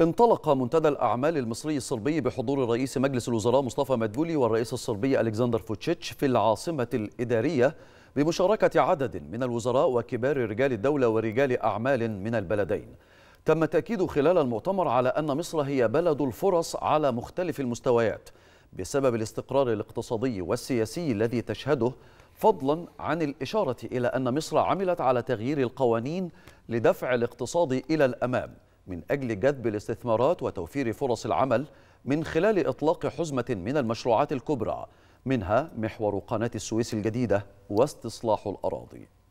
انطلق منتدى الأعمال المصري الصربي بحضور رئيس مجلس الوزراء مصطفى مدبولي والرئيس الصربي ألكسندر فوتشيتش في العاصمة الإدارية بمشاركة عدد من الوزراء وكبار رجال الدولة ورجال أعمال من البلدين تم تأكيد خلال المؤتمر على أن مصر هي بلد الفرص على مختلف المستويات بسبب الاستقرار الاقتصادي والسياسي الذي تشهده فضلا عن الإشارة إلى أن مصر عملت على تغيير القوانين لدفع الاقتصاد إلى الأمام من أجل جذب الاستثمارات وتوفير فرص العمل من خلال إطلاق حزمة من المشروعات الكبرى منها محور قناة السويس الجديدة واستصلاح الأراضي